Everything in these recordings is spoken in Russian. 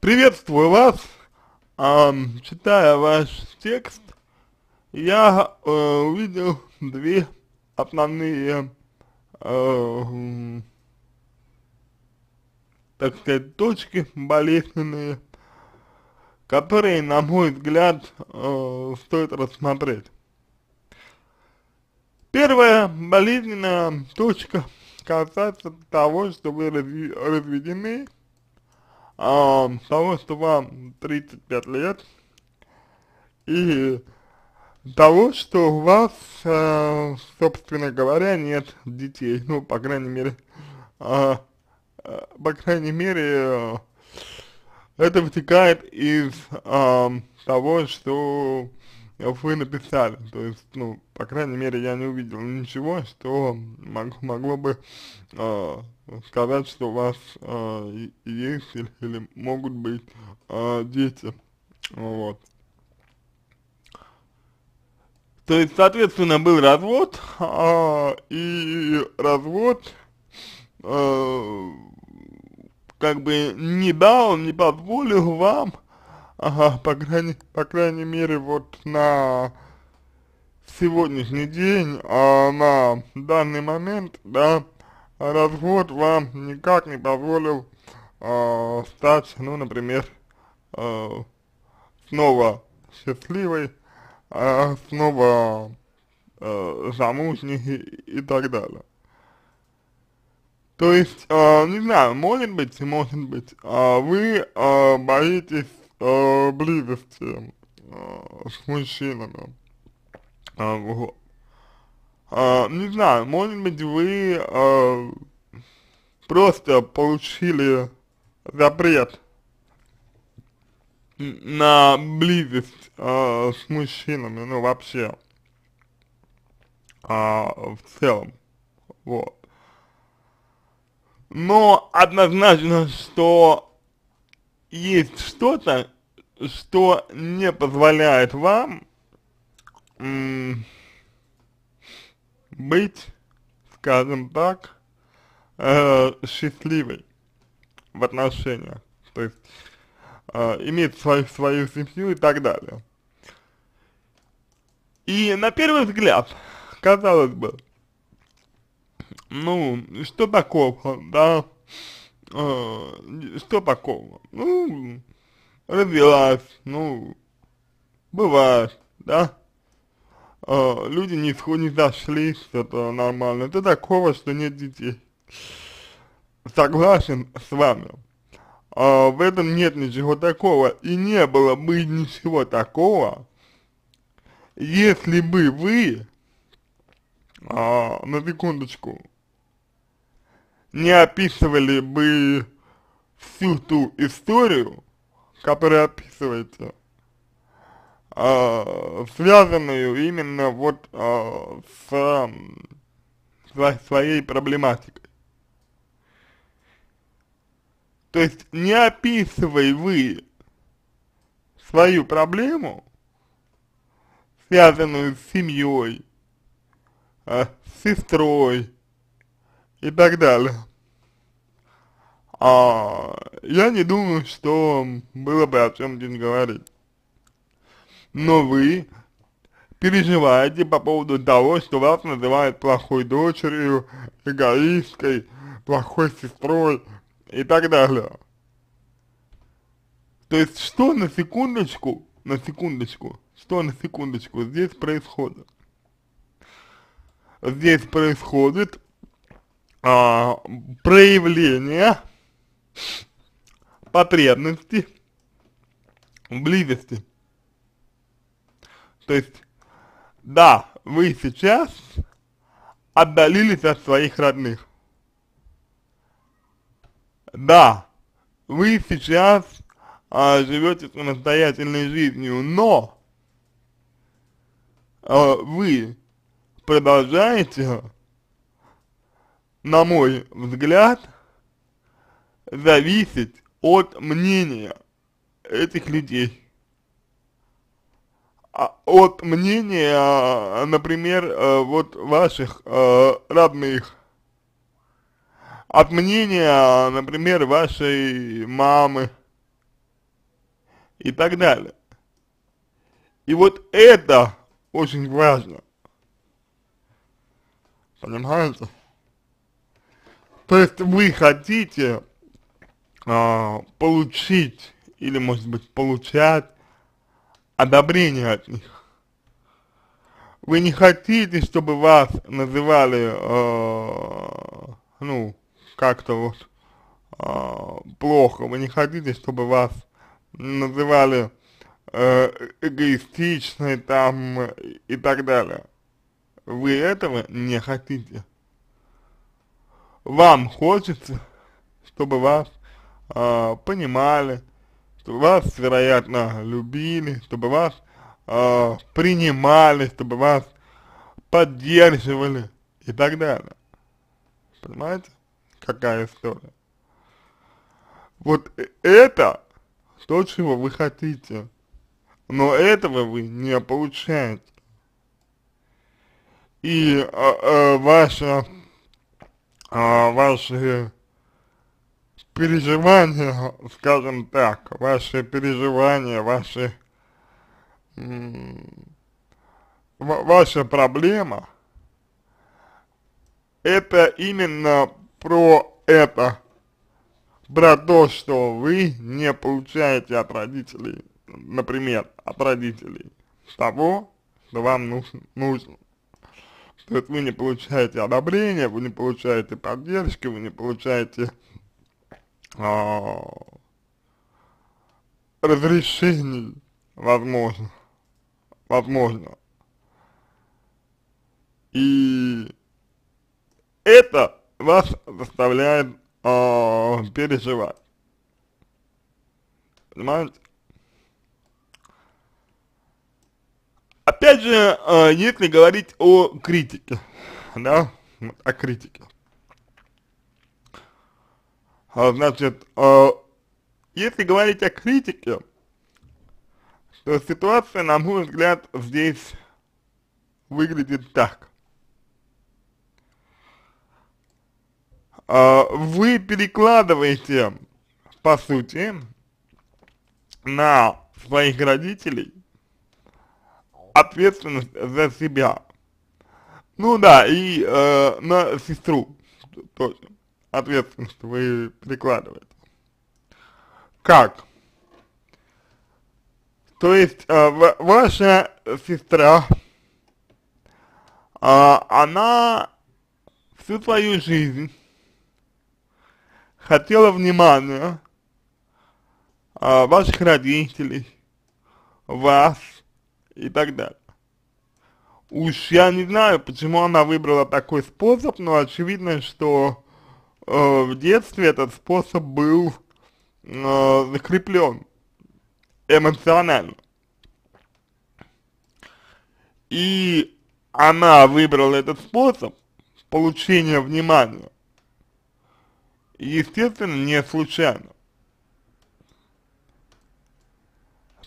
Приветствую вас. Эм, читая ваш текст, я э, увидел две основные, э, так сказать, точки болезненные, которые, на мой взгляд, э, стоит рассмотреть. Первая болезненная точка касается того, что вы разведены а, того, что вам 35 лет, и того, что у вас, э, собственно говоря, нет детей. Ну, по крайней мере, э, э, по крайней мере, э, это вытекает из э, того, что вы написали. То есть, ну, по крайней мере, я не увидел ничего, что мог, могло бы э, сказать, что у вас э, есть или, или могут быть э, дети, вот. То есть, соответственно, был развод, э, и развод э, как бы не дал, не позволил вам, э, по, крайней, по крайней мере, вот на сегодняшний день, а на данный момент, да, развод вам никак не позволил э, стать, ну, например, э, снова счастливой, э, снова э, замужней и, так далее. То есть, э, не знаю, может быть, может быть, э, вы э, боитесь э, близости э, с мужчинами. Э, вот э, не знаю, может быть вы э, просто получили запрет на близость э, с мужчинами, ну вообще, э, в целом, вот. Но однозначно, что есть что-то, что не позволяет вам быть, скажем так, э, счастливой в отношениях, то есть э, иметь свою, свою семью и так далее. И на первый взгляд, казалось бы, ну, что такого, да, э, что такого, ну, развелась, ну, бывает, да, э, люди не, не что-то нормально. Это такого, что нет детей. Согласен с вами. Э, в этом нет ничего такого. И не было бы ничего такого, если бы вы, э, на секундочку, не описывали бы всю ту историю, которую описываете э, связанную именно вот э, с, э, своей проблематикой. То есть не описывай вы свою проблему, связанную с семьей, э, с сестрой и так далее. А, я не думаю, что было бы о чем здесь говорить но вы переживаете по поводу того, что вас называют плохой дочерью, эгоисткой, плохой сестрой и так далее. То есть, что на секундочку, на секундочку, что на секундочку здесь происходит? Здесь происходит а, проявление потребности в близости то есть, да, вы сейчас отдалились от своих родных. Да, вы сейчас а, живете самостоятельной жизнью, но а, вы продолжаете, на мой взгляд, зависеть от мнения этих людей. А от мнения, а, например, э, вот ваших э, родных, от мнения, например, вашей мамы и так далее. И вот это очень важно. Понимаете? То есть вы хотите а, получить или, может быть, получать одобрение от них. Вы не хотите, чтобы вас называли, э, ну, как-то вот э, плохо, вы не хотите, чтобы вас называли э, эгоистичной там и так далее. Вы этого не хотите. Вам хочется, чтобы вас э, понимали, чтобы вас, вероятно, любили, чтобы вас э, принимали, чтобы вас поддерживали и так далее. Понимаете, какая история? Вот э, это то, чего вы хотите, но этого вы не получаете. И э, э, ваша, э, ваши переживания, скажем так, ваши переживания, ваши, ваша проблема, это именно про это, про то, что вы не получаете от родителей, например, от родителей того, что вам нужно. нужно. То есть вы не получаете одобрения, вы не получаете поддержки, вы не получаете а, разрешений, возможно, возможно. И это вас заставляет а, переживать. Понимаете? Опять же, а, если говорить о критике, да, о критике. А, значит, а, если говорить о критике, то ситуация, на мой взгляд, здесь выглядит так. А, вы перекладываете, по сути, на своих родителей ответственность за себя. Ну да, и э, на сестру тоже ответственность вы перекладываете. Как? То есть э, ваша сестра, э, она всю свою жизнь хотела внимания э, ваших родителей, вас и так далее. Уж я не знаю, почему она выбрала такой способ, но очевидно, что Э, в детстве этот способ был э, закреплен эмоционально. И она выбрала этот способ получения внимания, естественно, не случайно.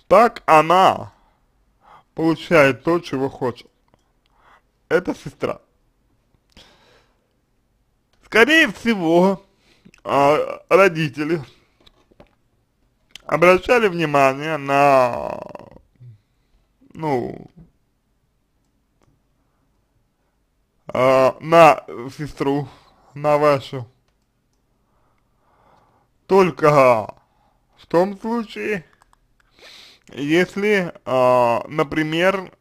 Так она получает то, чего хочет. Это сестра. Скорее всего, а, родители обращали внимание на, ну, а, на сестру, на вашу, только в том случае, если, а, например,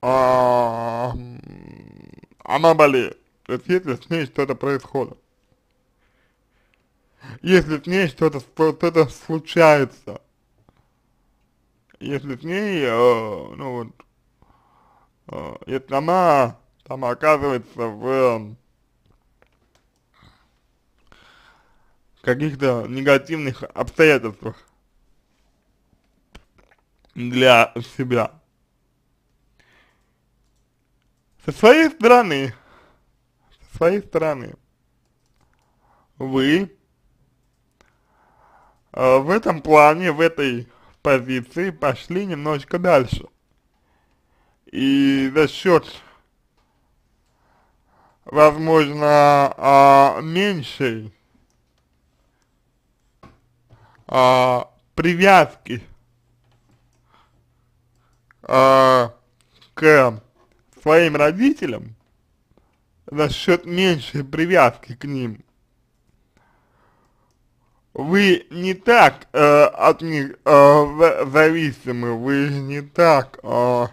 она болеет если с ней что-то происходит, если с ней что-то что -то случается, если с ней, э, ну вот, э, если она там оказывается в э, каких-то негативных обстоятельствах для себя. Со своей стороны, своей стороны вы э, в этом плане, в этой позиции пошли немножечко дальше. И за счет, возможно, а, меньшей а, привязки а, к своим родителям, за счет меньшей привязки к ним. Вы не так э, от них э, зависимы, вы не так э,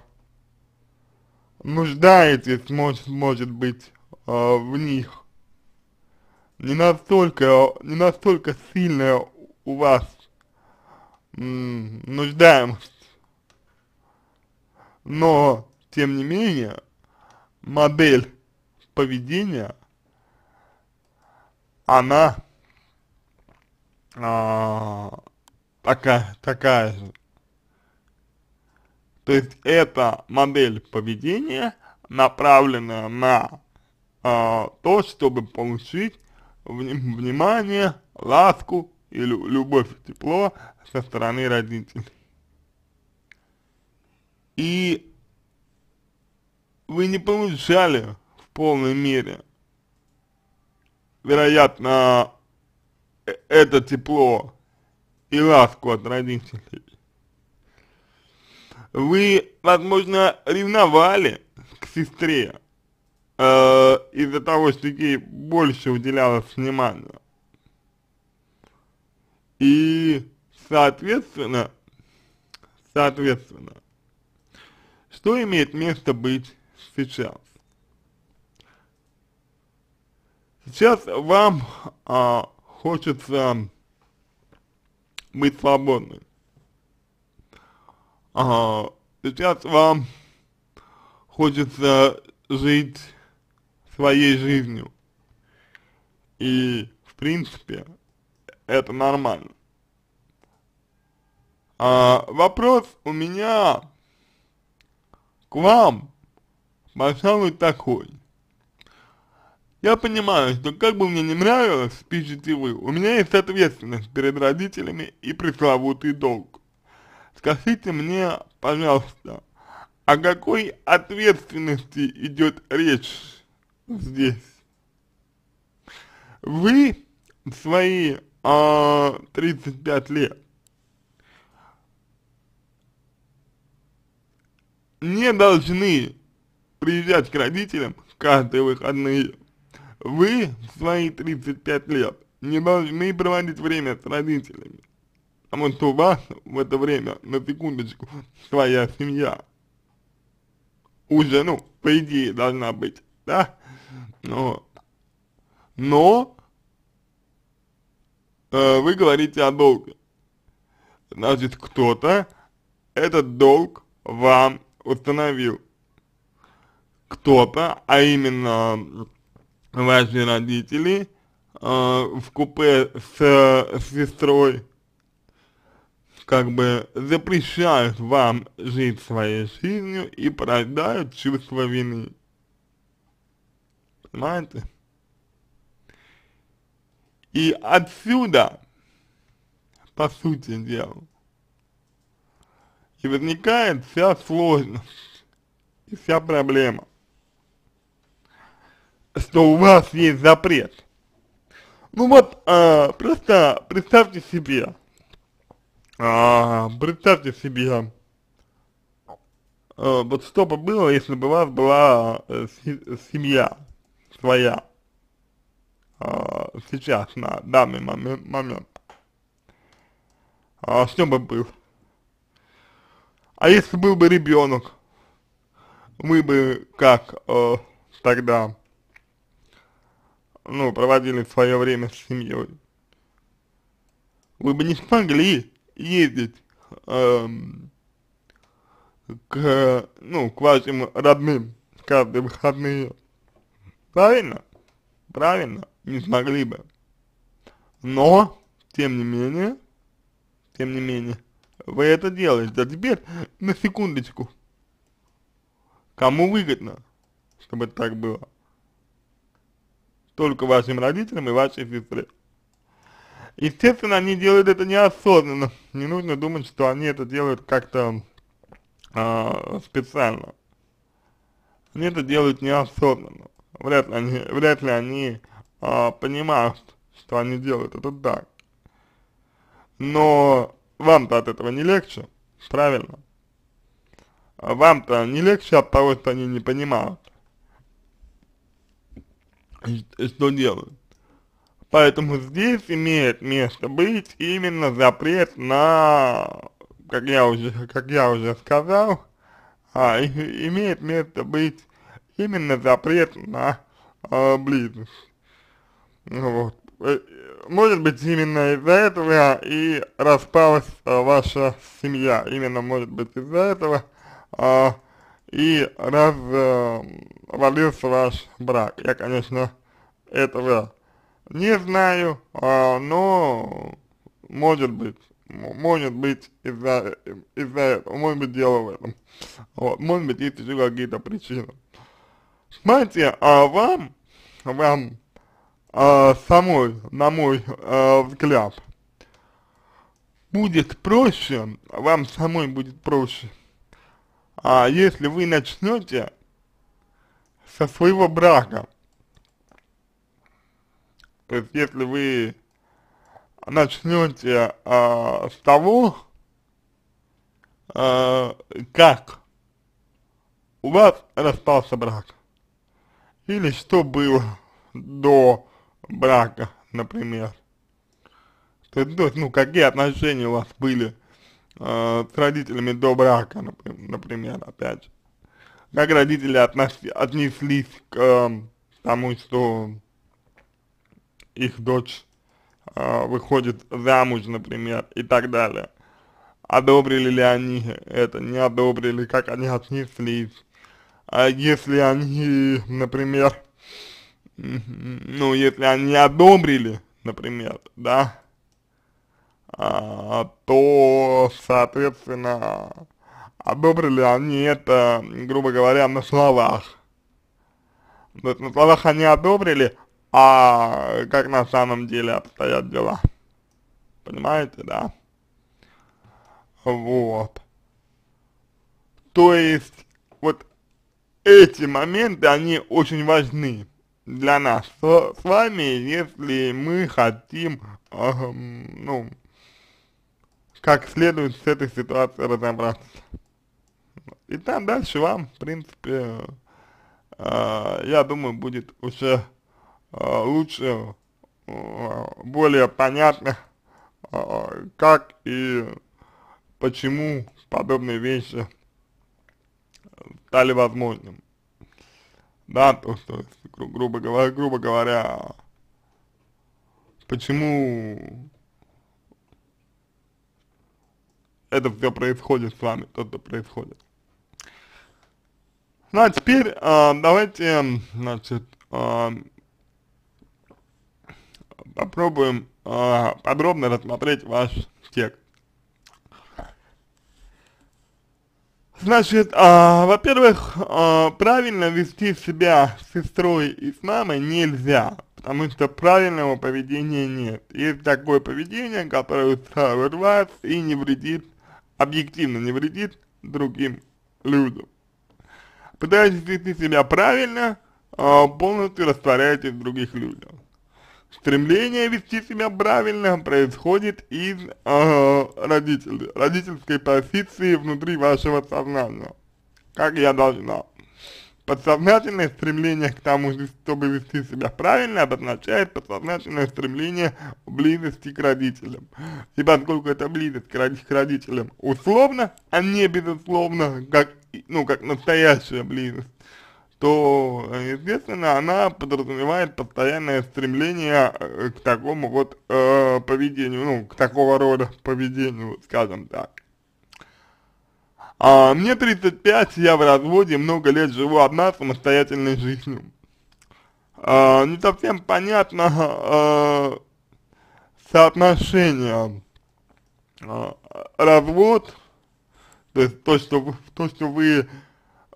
нуждаетесь, может, может быть, э, в них. Не настолько, не настолько сильная у вас м, нуждаемость. Но, тем не менее, модель поведения, она а, такая, такая же. То есть это модель поведения, направленная на а, то, чтобы получить внимание, ласку или любовь, тепло со стороны родителей. И вы не получали полной мере. Вероятно, это тепло и ласку от родителей. Вы, возможно, ревновали к сестре э, из-за того, что ей больше уделялось внимания. И, соответственно, соответственно, что имеет место быть сейчас? Сейчас вам а, хочется быть свободным. А, сейчас вам хочется жить своей жизнью. И, в принципе, это нормально. А, вопрос у меня к вам, пожалуй, такой. Я понимаю, что как бы мне не нравилось, пишите вы, у меня есть ответственность перед родителями и пресловутый долг. Скажите мне, пожалуйста, о какой ответственности идет речь здесь? Вы в свои э, а, 35 лет не должны приезжать к родителям каждые выходные вы в свои 35 лет не должны проводить время с родителями, а вот у вас в это время, на секундочку, своя семья. Уже, ну, по идее, должна быть, да? Но, но э, вы говорите о долге. Значит, кто-то этот долг вам установил. Кто-то, а именно ваши родители э, в купе с, с сестрой как бы запрещают вам жить своей жизнью и порождают чувство вины. Понимаете? И отсюда, по сути дела, и возникает вся сложность, и вся проблема что у вас есть запрет. Ну вот, а, просто представьте себе, а, представьте себе, а, вот что бы было, если бы у вас была э, семья своя а, сейчас, на данный момент, момент. А, что бы было? А если был бы ребенок, мы бы как э, тогда ну, проводили свое время с семьей, вы бы не смогли ездить эм, к, ну, к вашим родным каждые выходные. Правильно? Правильно? Не смогли бы. Но, тем не менее, тем не менее, вы это делаете. А теперь, на секундочку, кому выгодно, чтобы так было? только вашим родителям и вашей сестре. Естественно, они делают это неосознанно. Не нужно думать, что они это делают как-то э, специально. Они это делают неосознанно. Вряд ли они, вряд ли они э, понимают, что они делают это так. Но вам-то от этого не легче, правильно? Вам-то не легче от того, что они не понимают Э, что делать? Поэтому здесь имеет место быть именно запрет на, как я уже, как я уже сказал, а, имеет место быть именно запрет на а, близость. Вот. Э, может быть, именно из-за этого и распалась а, ваша семья. Именно, может быть, из-за этого а, и раз а, валился ваш брак. Я, конечно, этого не знаю, а, но может быть, может быть из-за из, -за, этого, может быть дело в этом. Вот, может быть есть еще какие-то причины. Смотрите, а вам, вам а, самой, на мой а, взгляд, будет проще, вам самой будет проще, а если вы начнете со своего брака. То есть, если вы начнете э, с того, э, как у вас распался брак, или что было до брака, например, то есть, ну, ну какие отношения у вас были э, с родителями до брака, например, опять же как родители относ, отнеслись к э, тому, что их дочь э, выходит замуж, например, и так далее. Одобрили ли они это, не одобрили, как они отнеслись. А если они, например, ну, если они одобрили, например, да, а, то, соответственно, одобрили они это, грубо говоря, на словах. То есть на словах они одобрили, а как на самом деле обстоят дела. Понимаете, да? Вот. То есть, вот эти моменты, они очень важны для нас с, с вами, если мы хотим, э, ну, как следует с этой ситуацией разобраться. И там дальше вам, в принципе, э, я думаю, будет уже э, лучше, э, более понятно, как и почему подобные вещи стали возможным. Да, то, что, гру грубо говоря, грубо говоря, почему это все происходит с вами, то, что происходит. Ну а теперь э, давайте, значит, э, попробуем э, подробно рассмотреть ваш текст. Значит, э, во-первых, э, правильно вести себя с сестрой и с мамой нельзя, потому что правильного поведения нет. Есть такое поведение, которое устраивает вас и не вредит, объективно не вредит другим людям. Пытаясь вести себя правильно, а, полностью растворяетесь в других людях. Стремление вести себя правильно происходит из э, а, родителей, родительской позиции внутри вашего сознания. Как я должна. Подсознательное стремление к тому, чтобы вести себя правильно, обозначает подсознательное стремление близости к родителям. И поскольку это близость к родителям условно, а не безусловно, как ну, как настоящая близость, то, естественно, она подразумевает постоянное стремление э, к такому вот э, поведению, ну, к такого рода поведению, скажем так. А, мне 35, я в разводе, много лет живу одна самостоятельной жизнью. А, не совсем понятно а, соотношение а, развод то есть то, что, то, что вы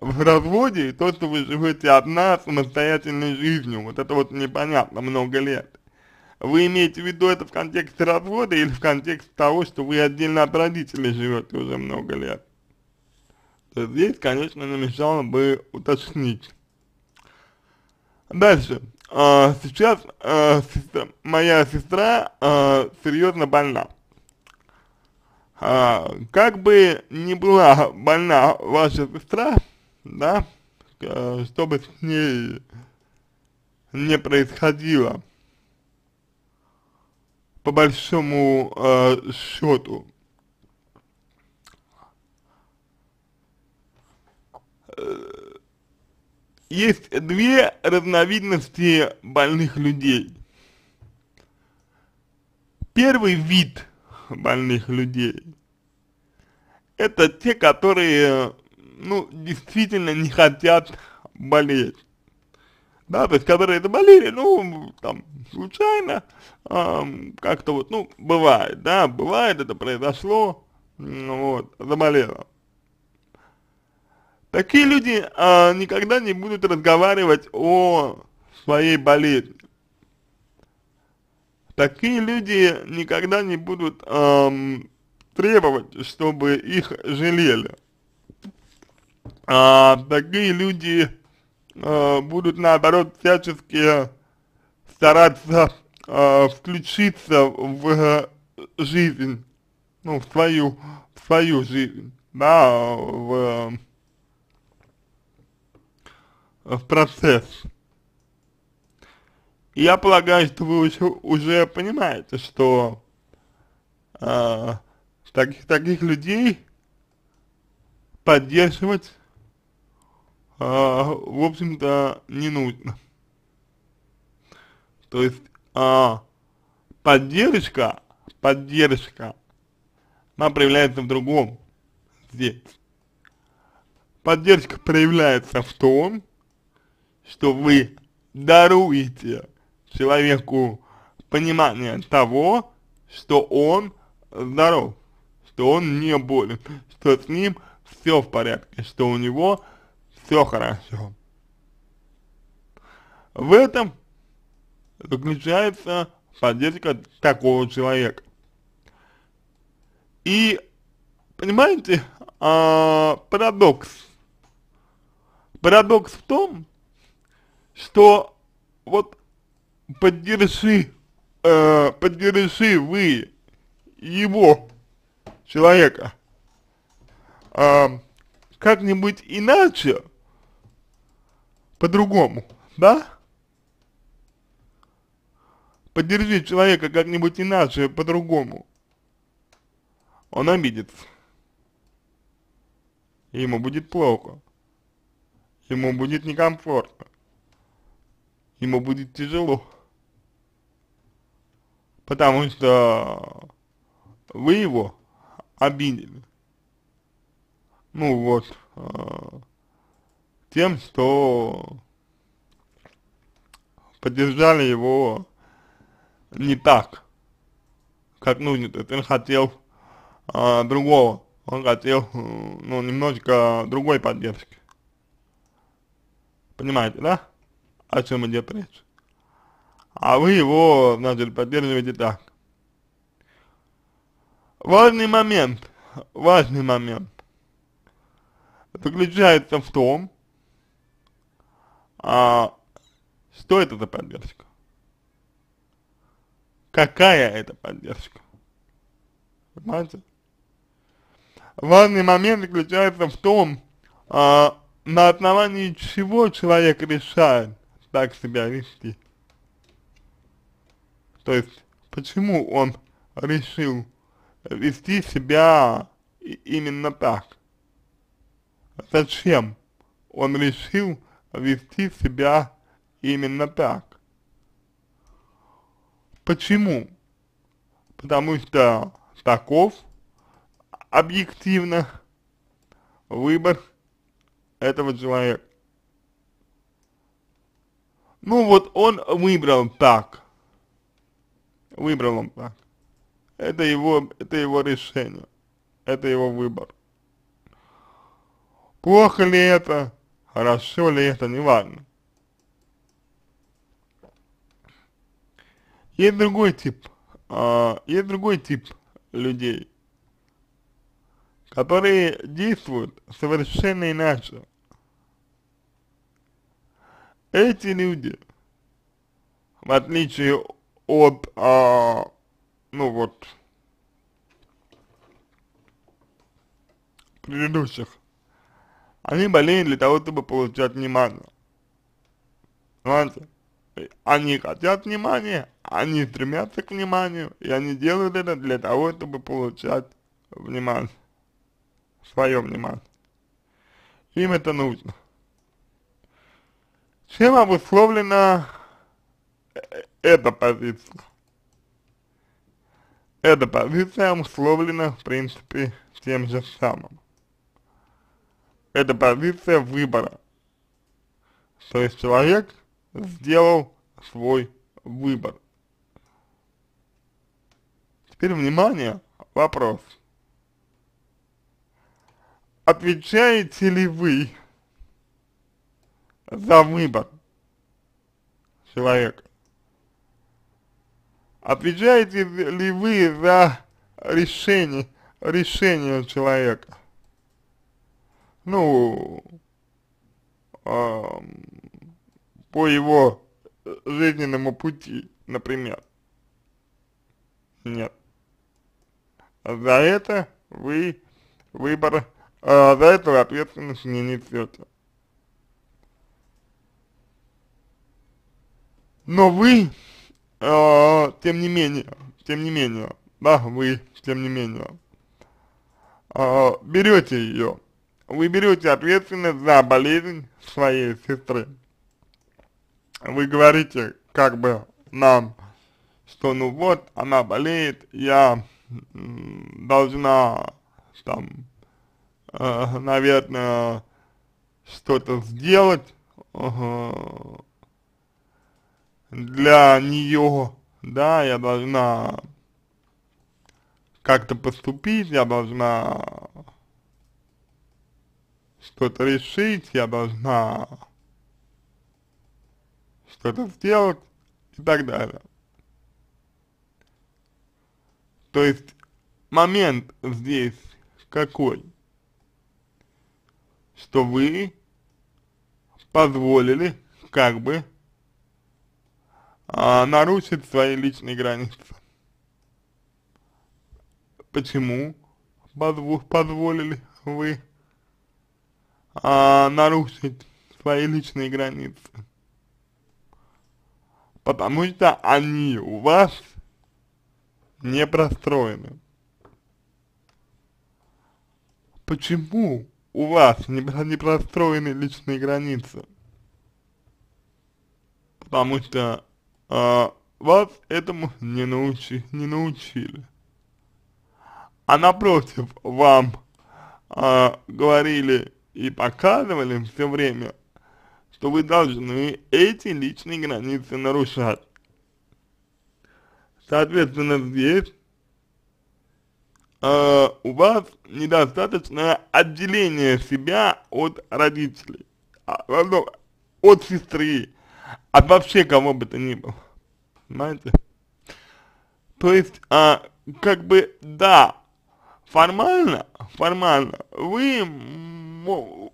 в разводе, и то, что вы живете одна самостоятельной жизнью. Вот это вот непонятно много лет. Вы имеете в виду это в контексте развода или в контексте того, что вы отдельно от родителей живете уже много лет? То здесь, конечно, намешало бы уточнить. Дальше. А, сейчас а, сестра, моя сестра а, серьезно больна а, как бы не была больна ваша сестра, да, э, чтобы с ней не происходило, по большому э, счету. Э, есть две разновидности больных людей. Первый вид – больных людей, это те, которые, ну, действительно не хотят болеть. Да, то есть, которые заболели, ну, там, случайно, эм, как-то вот, ну, бывает, да, бывает, это произошло, вот, заболела. Такие люди э, никогда не будут разговаривать о своей болезни такие люди никогда не будут эм, требовать, чтобы их жалели. А, такие люди э, будут наоборот всячески стараться э, включиться в э, жизнь, ну, в свою, в свою жизнь, да, в, э, в процесс. Я полагаю, что вы уже, уже понимаете, что э, а, таких, таких людей поддерживать, э, в общем-то, не нужно. То есть, э, поддержка, поддержка, она проявляется в другом здесь. Поддержка проявляется в том, что вы даруете человеку понимание того, что он здоров, что он не болен, что с ним все в порядке, что у него все хорошо. В этом заключается поддержка такого человека. И, понимаете, а, парадокс. Парадокс в том, что вот поддержи, э, поддержи вы его, человека, э, как-нибудь иначе, по-другому, да? Поддержи человека как-нибудь иначе, по-другому. Он обидится. Ему будет плохо. Ему будет некомфортно. Ему будет тяжело потому что вы его обидели. Ну вот, э, тем, что поддержали его не так, как нужно. То есть он хотел э, другого, он хотел, э, ну, немножечко другой поддержки. Понимаете, да? О чем идет речь? а вы его, значит, поддерживаете так. Важный момент, важный момент заключается в том, а, что это за поддержка, какая это поддержка, понимаете? Важный момент заключается в том, а, на основании чего человек решает так себя вести. То есть, почему он решил вести себя именно так? Зачем он решил вести себя именно так? Почему? Потому что таков объективно выбор этого человека. Ну вот он выбрал так Выбрал он так. Это его, это его решение. Это его выбор. Плохо ли это, хорошо ли это, неважно. Есть другой тип, а, есть другой тип людей, которые действуют совершенно иначе. Эти люди, в отличие от, а, ну вот, предыдущих. Они болеют для того, чтобы получать внимание. Понимаете? Они хотят внимания, они стремятся к вниманию, и они делают это для того, чтобы получать внимание, свое внимание. Им это нужно. Чем обусловлено э, эта позиция, эта позиция условлена, в принципе, тем же самым. Это позиция выбора. То есть человек сделал свой выбор. Теперь, внимание, вопрос. Отвечаете ли вы за выбор человека? Отвечаете ли вы за решение, решение человека? Ну, э, по его жизненному пути, например. Нет. За это вы выбор, э, за это ответственность не несете. Но вы э, тем не менее, тем не менее, да, вы, тем не менее, э, берете ее, вы берете ответственность за болезнь своей сестры. Вы говорите, как бы, нам, что ну вот, она болеет, я должна, там, э, наверное, что-то сделать, ага, для нее, да, я должна как-то поступить, я должна что-то решить, я должна что-то сделать и так далее. То есть момент здесь какой? Что вы позволили как бы а, нарушит свои личные границы. Почему Позв позволили вы а, нарушить свои личные границы? Потому что они у вас не простроены. Почему у вас не, не простроены личные границы? Потому что а, вас этому не, научи, не научили. А напротив, вам а, говорили и показывали все время, что вы должны эти личные границы нарушать. Соответственно, здесь э, у вас недостаточное отделение себя от родителей, а, от, от сестры, от а вообще кого бы то ни было. Понимаете? То есть, а, как бы, да, формально, формально, вы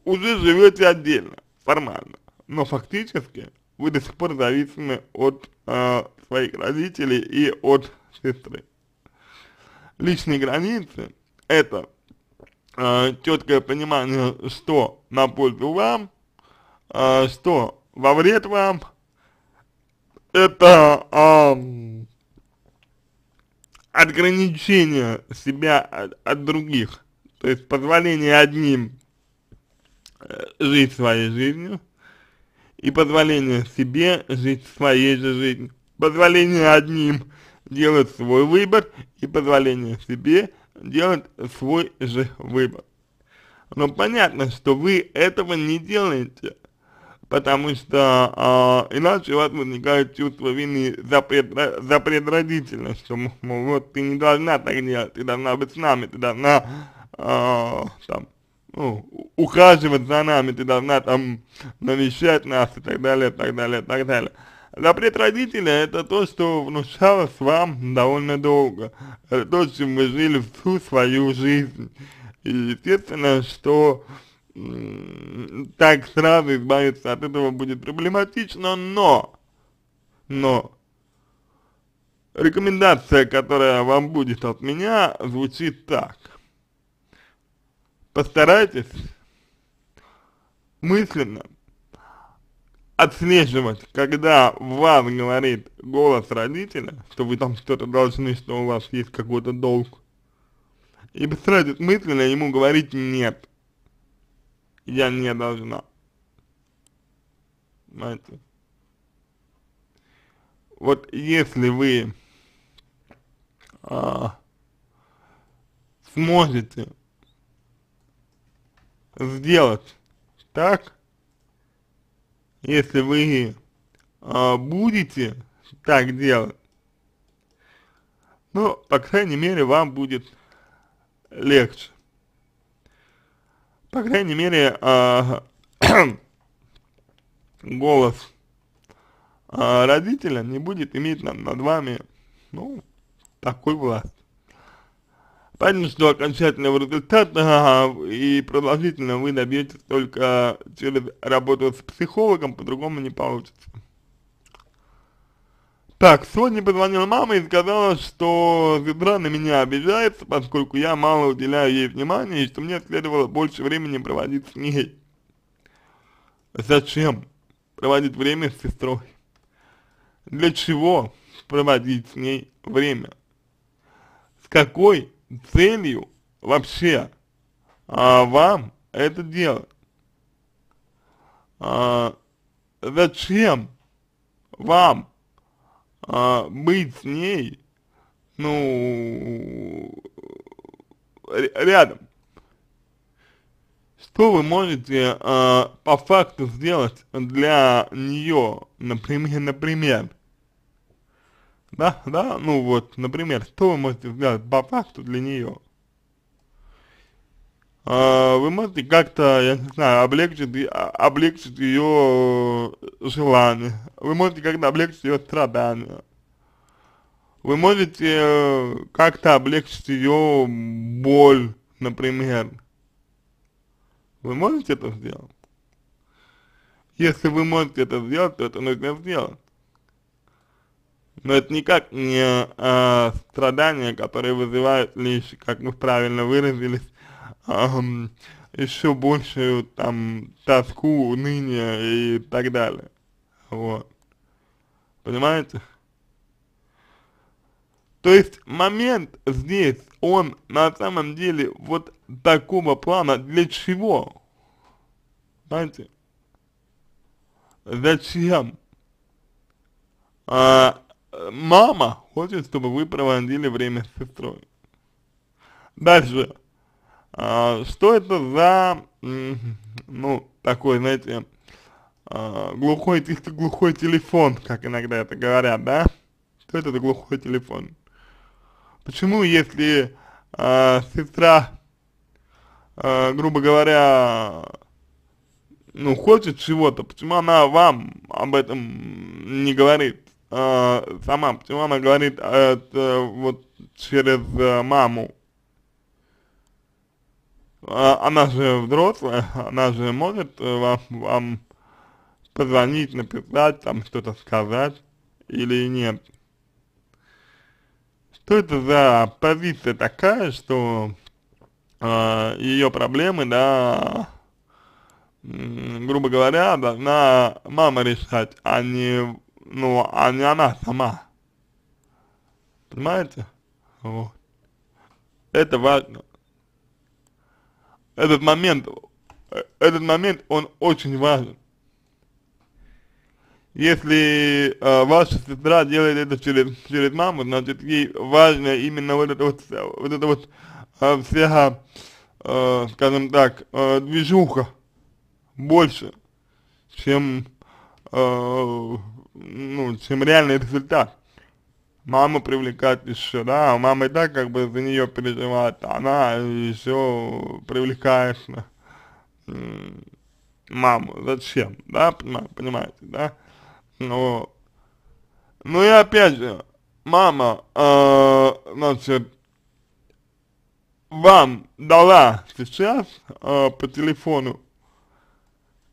уже живете отдельно, формально, но фактически вы до сих пор зависимы от э, своих родителей и от сестры. Личные границы – это э, а, четкое понимание, что на пользу вам, э, что во вред вам – это а, отграничение себя от, от других, то есть позволение одним э, жить своей жизнью и позволение себе жить своей же жизнью, позволение одним делать свой выбор и позволение себе делать свой же выбор. Но понятно, что вы этого не делаете, потому что э, иначе у вас возникает чувство вины за, пред, за предродительность, что мол, вот ты не должна так делать, ты должна быть с нами, ты должна э, там, ну, ухаживать за нами, ты должна там навещать нас и так далее, так далее, так далее. Запрет родителя – это то, что внушалось вам довольно долго, это то, чем вы жили всю свою жизнь. И естественно, что так сразу избавиться от этого будет проблематично, но, но, рекомендация, которая вам будет от меня, звучит так. Постарайтесь мысленно отслеживать, когда вам говорит голос родителя, что вы там что-то должны, что у вас есть какой-то долг, и постарайтесь мысленно ему говорить «нет» я не должна. Понимаете? Вот если вы а, сможете сделать так, если вы а, будете так делать, ну, по крайней мере, вам будет легче. По крайней мере, э, голос э, родителя не будет иметь над, над вами, ну, такой власть. Понятно, что окончательного результата а, и продолжительно вы добьетесь только через работу с психологом, по-другому не получится. Так, сегодня позвонила мама и сказала, что сестра на меня обижается, поскольку я мало уделяю ей внимания, и что мне следовало больше времени проводить с ней. Зачем проводить время с сестрой? Для чего проводить с ней время? С какой целью вообще а, вам это делать? А, зачем вам а, быть с ней, ну, рядом. Что вы можете а, по факту сделать для нее, например, например, да, да, ну вот, например, что вы можете сделать по факту для нее, а, вы можете как-то, я не знаю, облегчить, а, облегчить ее э, желание, вы можете как-то облегчить ее страдания, вы можете э, как-то облегчить ее боль, например. Вы можете это сделать? Если вы можете это сделать, то это нужно сделать. Но это никак не э, страдания, которые вызывают лишь, как мы правильно выразились, эм, еще большую там тоску, уныние и так далее. Вот. Понимаете? То есть момент здесь, он на самом деле вот такого плана для чего? Понимаете? Зачем? А, мама хочет, чтобы вы проводили время с сестрой. Дальше. А, что это за, ну, такой, знаете, а, глухой, чисто глухой телефон, как иногда это говорят, да? Что это за глухой телефон? Почему, если э, сестра, э, грубо говоря, ну, хочет чего-то, почему она вам об этом не говорит э, сама, почему она говорит это вот через э, маму? А, она же взрослая, она же может э, вам, вам позвонить, написать, там что-то сказать или нет. Что это за позиция такая, что э, ее проблемы, да, грубо говоря, должна мама решать, а не, ну, а не она сама. Понимаете? Вот. Это важно. Этот момент, этот момент, он очень важен. Если э, ваша сестра делает это через, через маму, значит ей важно именно вот это вот, вот это вот э, вся, э, скажем так, э, движуха больше, чем, э, ну, чем реальный результат маму привлекать еще, да, а мама и так как бы за нее переживает, а она еще привлекает маму, зачем, да, понимаете, да, ну, ну и опять же, мама, э, значит, вам дала сейчас э, по телефону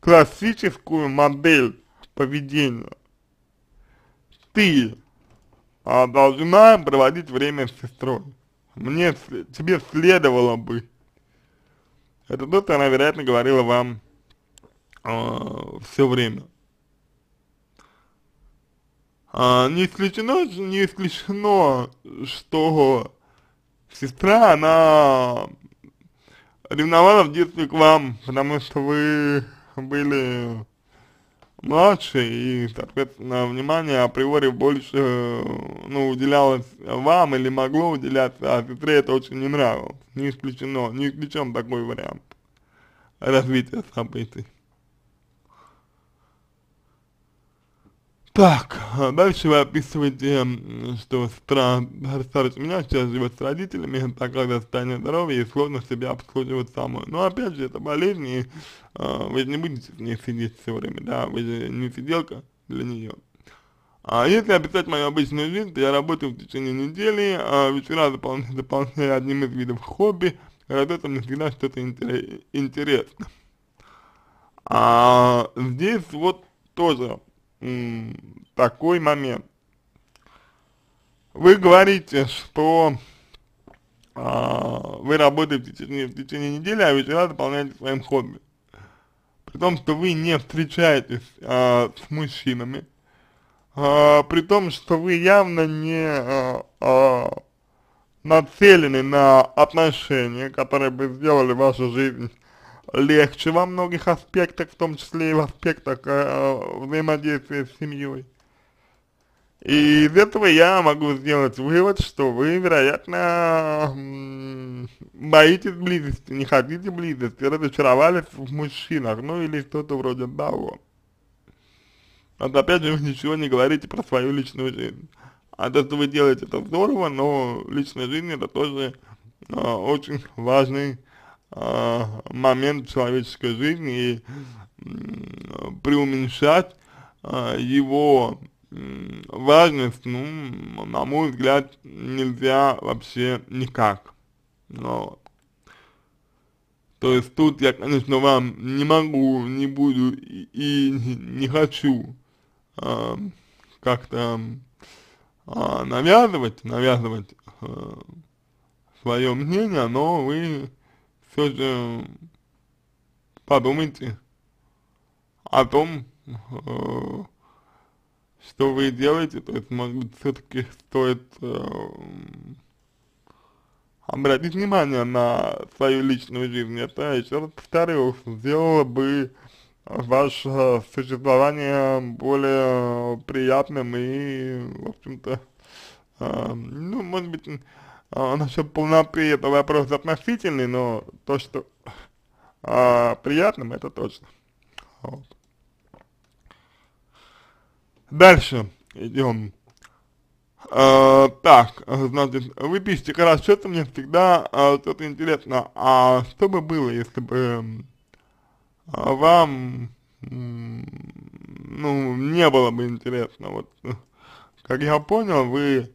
классическую модель поведения. Ты а, должна проводить время с сестрой. Мне, тебе следовало бы. Это то, что она, вероятно, говорила вам э, а, все время. А, не исключено, не исключено, что сестра, она ревновала в детстве к вам, потому что вы были младше, и, соответственно, внимание априори больше, э, ну, уделялось вам или могло уделяться, а сестре это очень не нравилось. Не исключено, не исключен такой вариант развития событий. Так, а дальше вы описываете, эм, что страх Харсарыч у меня сейчас живет с родителями, так как состояние здоровья и сложно себя обслуживать самой. Но опять же, это болезнь, и э, вы же не будете с ней сидеть все время, да, вы же не сиделка для нее. А если описать мою обычную жизнь, то я работаю в течение недели, а вечера заполняю, заполняю одним из видов хобби, когда там всегда что-то интересное. А здесь вот тоже такой момент. Вы говорите, что а, вы работаете в течение, в течение недели, а вечера дополняете своим хобби. При том, что вы не встречаетесь а, с мужчинами, а, при том, что вы явно не а, а, нацелены на отношения, которые бы сделали вашу жизнь легче во многих аспектах, в том числе и в аспектах э, взаимодействия с семьей. И из этого я могу сделать вывод, что вы, вероятно, боитесь близости, не хотите близости, разочаровались в мужчинах, ну или кто то вроде того. Вот а опять же, вы ничего не говорите про свою личную жизнь. А то, что вы делаете, это здорово, но личная жизнь это тоже э, очень важный э, момент человеческой жизни и э, преуменьшать э, его важность, ну, на мой взгляд, нельзя вообще никак. Но, то есть тут я, конечно, вам не могу, не буду и, и не хочу э, как-то э, навязывать, навязывать э, свое мнение, но вы все же подумайте о том, что вы делаете, то есть, может быть, все-таки стоит обратить внимание на свою личную жизнь, это, еще раз повторюсь, сделало бы ваше существование более приятным и, в общем-то, э, ну, может быть, а, насчет ну, полноты это вопрос относительный, но то, что а, приятным, это точно. Вот. Дальше идем. А, так, значит, в эпистике расчета мне всегда а, что-то интересно. А что бы было, если бы а вам, ну, не было бы интересно? Вот, как я понял, вы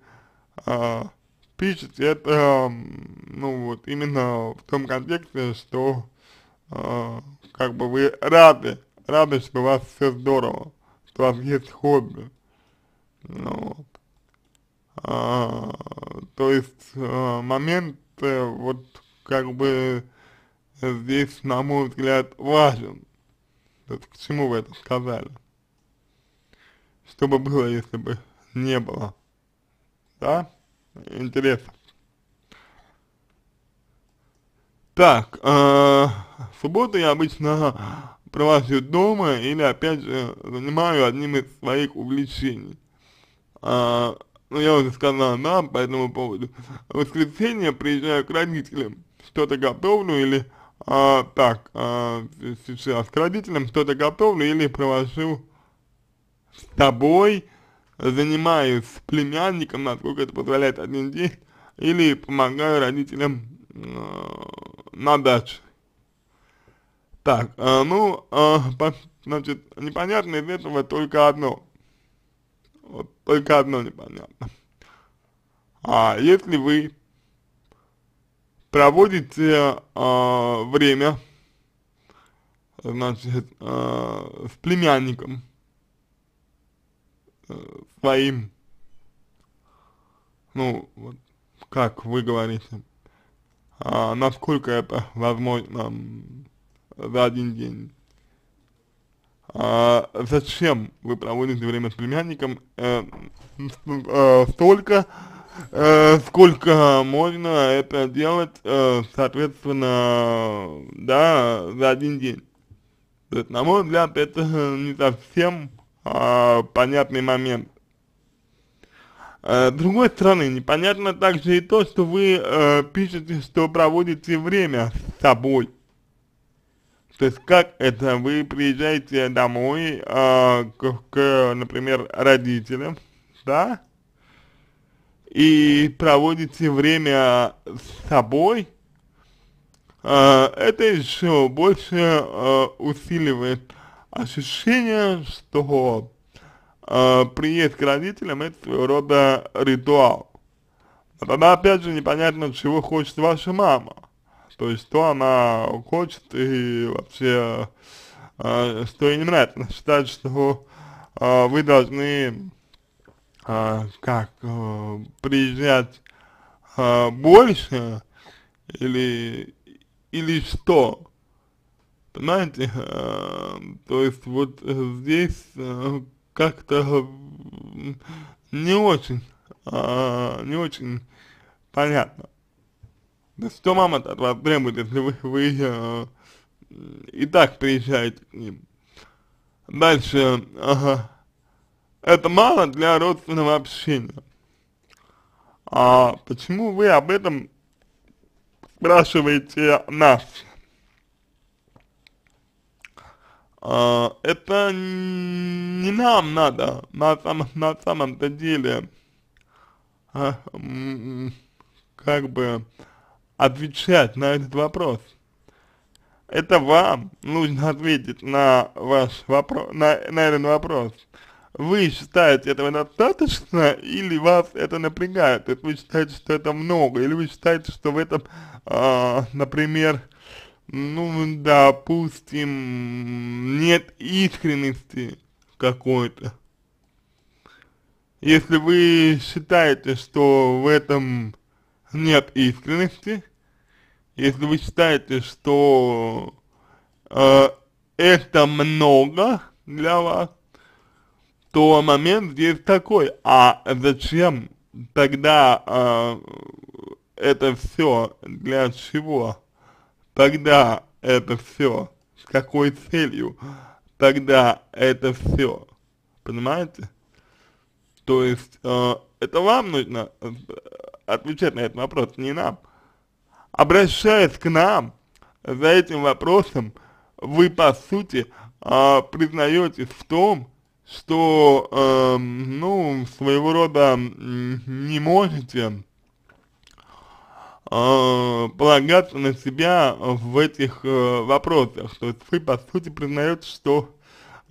а, пишете это, ну вот, именно в том контексте, что э, как бы вы рады, рады, что у вас все здорово, что у вас есть хобби. Ну вот. А, то есть а, момент э, вот как бы здесь, на мой взгляд, важен. То есть, к чему вы это сказали? Что бы было, если бы не было? Да? Интересно. Так, э, а, субботу я обычно провожу дома или опять же занимаю одним из своих увлечений. Э, ну, я уже сказал, да, по этому поводу. В воскресенье приезжаю к родителям, что-то готовлю или, э, так, э, сейчас к родителям что-то готовлю или провожу с тобой, занимаюсь племянником, насколько это позволяет один день, или помогаю родителям э, на даче. Так, э, ну, э, по, значит, непонятно из этого только одно. Вот, только одно непонятно. А если вы проводите э, время, значит, э, с племянником, своим, э, ну, вот, как вы говорите, а, насколько это возможно за один день. А, зачем вы проводите время с племянником э, э, столько, э, сколько можно это делать, э, соответственно, да, за один день. То есть, на мой взгляд, это не совсем а, понятный момент. с э, другой стороны, непонятно также и то, что вы э, пишете, что проводите время с собой. То есть как это вы приезжаете домой э, к, к, например, родителям, да, и проводите время с собой, э, это еще больше э, усиливает ощущение, что э, приезд к родителям это своего рода ритуал. Но тогда опять же непонятно, чего хочет ваша мама. То есть, что она хочет и вообще, э, что ей не нравится. Она считает, что э, вы должны э, как э, приезжать э, больше или, или что. Понимаете? Э, то есть вот э, здесь э, как-то не очень, а, не очень понятно. Да что мама-то от вас требует, если вы, вы и так приезжаете к ним? Дальше, ага. Это мало для родственного общения. А почему вы об этом спрашиваете нас? А, это не нам надо, на, сам, на самом-то деле, а, как бы отвечать на этот вопрос. Это вам нужно ответить на ваш вопрос, на, на этот вопрос. Вы считаете этого достаточно или вас это напрягает? вы считаете, что это много, или вы считаете, что в этом, э, например, э, ну, допустим, нет искренности какой-то. Если вы считаете, что в этом нет искренности, если вы считаете, что э, это много для вас, то момент здесь такой, а зачем тогда э, это все, для чего? Тогда это все. С какой целью? Тогда это все. Понимаете? То есть, э, это вам нужно э, отвечать на этот вопрос, не нам. Обращаясь к нам за этим вопросом, вы, по сути, э, признаетесь в том, что, э, ну, своего рода не можете Э, полагаться на себя в этих э, вопросах. То есть вы, по сути, признаете, что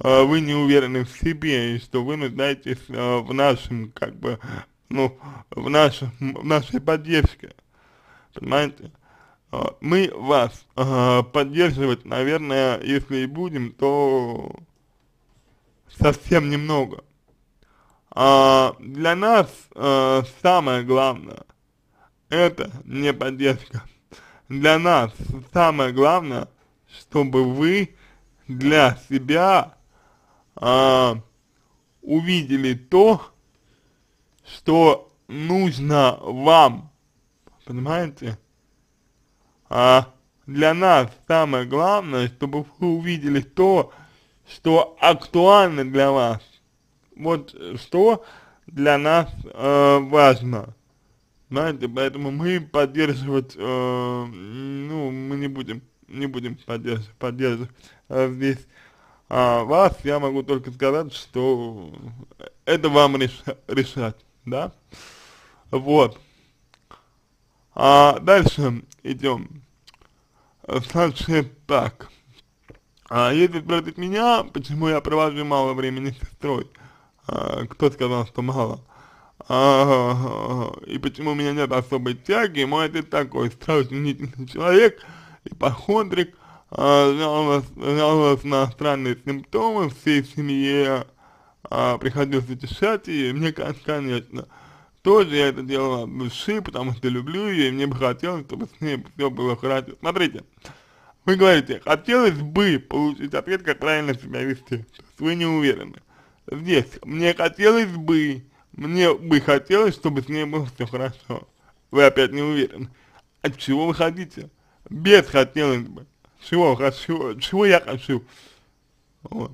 э, вы не уверены в себе и что вы нуждаетесь э, в нашем, как бы, ну, в, нашем, в нашей поддержке. Понимаете? Э, мы вас э, поддерживать, наверное, если и будем, то совсем немного. А, для нас а, самое главное – это не поддержка. Для нас самое главное, чтобы вы для себя а, увидели то, что нужно вам. Понимаете? А для нас самое главное, чтобы вы увидели то, что актуально для вас. Вот что для нас э, важно. Знаете, поэтому мы поддерживать, э, ну, мы не будем, не будем поддерживать, поддерживать э, здесь а вас я могу только сказать, что это вам реш, решать, да? Вот. А дальше идем. Значит, так. А если спросить меня, почему я провожу мало времени с сестрой, а, кто сказал, что мало? и почему у меня нет особой тяги, мой отец такой страшнительный человек, ипохондрик, а, жаловался, жаловался на странные симптомы, всей семье а, приходилось утешать ее, и мне, конечно, тоже я это делал от души, потому что люблю ее, и мне бы хотелось, чтобы с ней все было хорошо. Смотрите, вы говорите, хотелось бы получить ответ, как правильно себя вести, то есть вы не уверены. Здесь, мне хотелось бы, мне бы хотелось, чтобы с ней было все хорошо. Вы опять не уверены. От чего вы хотите? Бед хотелось бы. Чего хочу, чего я хочу. Вот.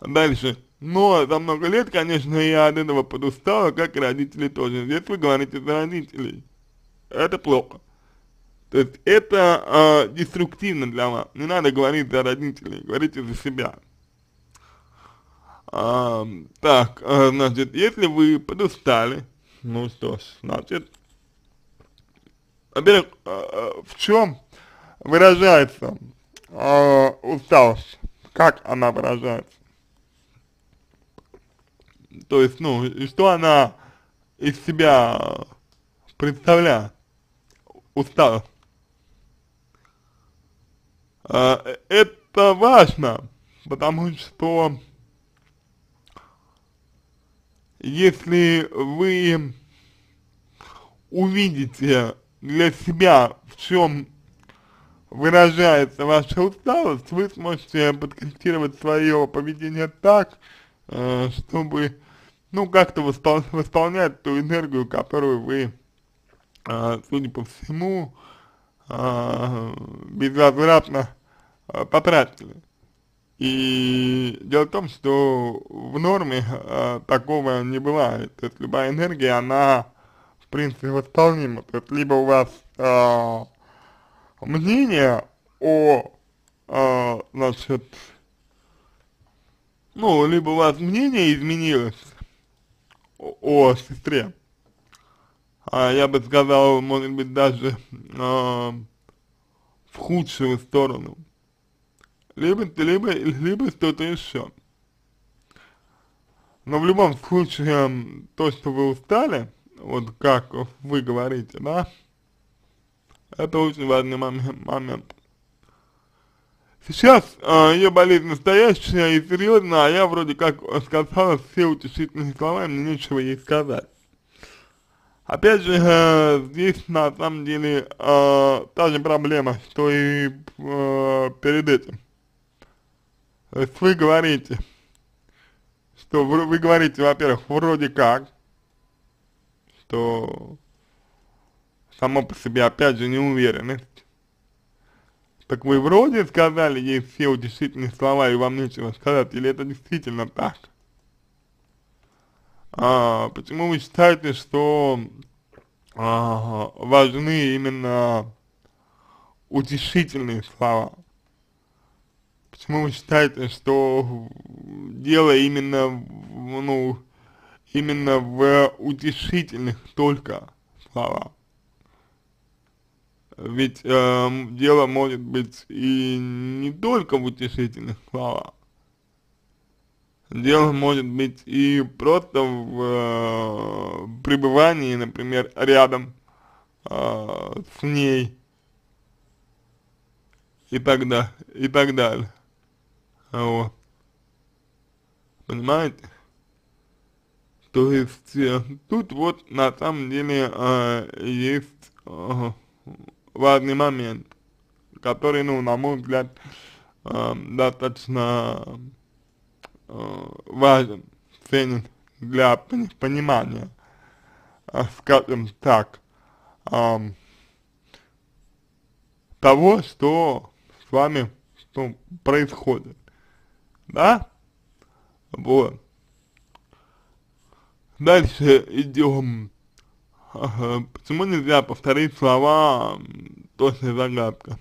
Дальше. Но ну, а за много лет, конечно, я от этого подустала, как и родители тоже. Здесь вы говорите за родителей. Это плохо. То есть это э, деструктивно для вас. Не надо говорить за родителей, говорите за себя. А, так, значит, если вы подустали, ну что ж, значит, во-первых, а, а, в чем выражается э, усталость? Как она выражается? То есть, ну, и что она из себя представляет? Усталость. Э, это важно, потому что если вы увидите для себя, в чем выражается ваша усталость, вы сможете подкорректировать свое поведение так, э, чтобы, ну, как-то восполнять ту энергию, которую вы, э, судя по всему, э, безвозвратно потратили. И дело в том, что в норме э, такого не бывает. То есть любая энергия, она в принципе восполнима. То есть либо у вас э, мнение о, э, значит, ну, либо у вас мнение изменилось о, о сестре, а я бы сказал, может быть, даже э, в худшую сторону, либо, либо, либо что-то еще. Но в любом случае, то, что вы устали, вот как вы говорите, да, это очень важный момент. Сейчас э, ее болезнь настоящая и серьезная, а я вроде как сказала все утешительные слова, и мне нечего ей сказать. Опять же, э, здесь на самом деле э, та же проблема, что и э, перед этим вы говорите, что вы, вы говорите, во-первых, вроде как, что само по себе, опять же, неуверенность. Так вы вроде сказали ей все утешительные слова, и вам нечего сказать, или это действительно так? А, почему вы считаете, что а, важны именно утешительные слова? Почему вы считаете, что дело именно, в ну, именно в утешительных только словах? Ведь э, дело может быть и не только в утешительных словах. Дело может быть и просто в э, пребывании, например, рядом э, с ней и так, да, и так далее. Вот. Понимаете? То есть э, тут вот на самом деле э, есть э, важный момент, который, ну, на мой взгляд, э, достаточно э, важен, ценен для понимания, э, скажем так, э, того, что с вами что ну, происходит да? Вот. Дальше идем. Почему нельзя повторить слова, тоже загадка.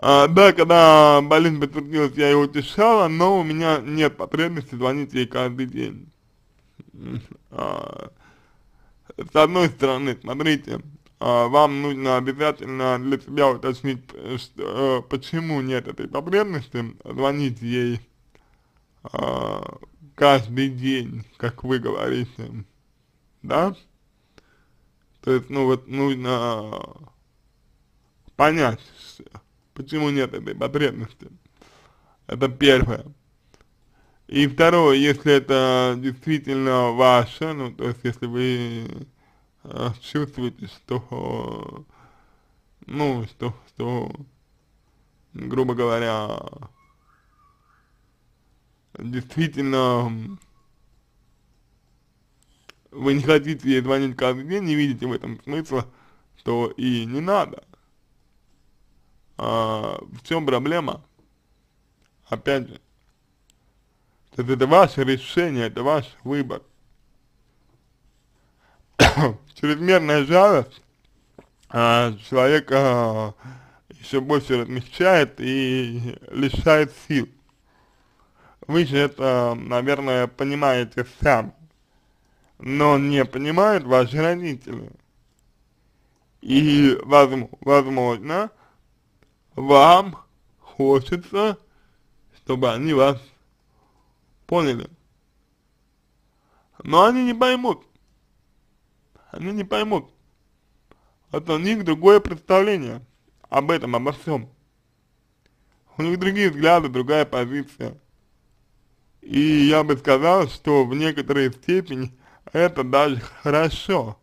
А, да, когда болезнь подтвердилась, я ее утешала, но у меня нет потребности звонить ей каждый день. А, с одной стороны, смотрите, а, вам нужно обязательно для себя уточнить, что, э, почему нет этой потребности, звонить ей а, каждый день, как вы говорите, да? То есть, ну вот нужно понять, почему нет этой потребности. Это первое. И второе, если это действительно ваше, ну то есть если вы э, а, чувствуете, что, ну, что, что, грубо говоря, действительно вы не хотите ей звонить каждый день, не видите в этом смысла, то и не надо. А, в чем проблема? Опять же, это ваше решение, это ваш выбор. чрезмерная жалость а, человека еще больше размягчает и лишает сил. Вы же это, наверное, понимаете сам, но не понимают ваши родители. И, возможно, вам хочется, чтобы они вас поняли. Но они не поймут они не поймут. Вот у них другое представление об этом, обо всем. У них другие взгляды, другая позиция. И я бы сказал, что в некоторой степени это даже хорошо.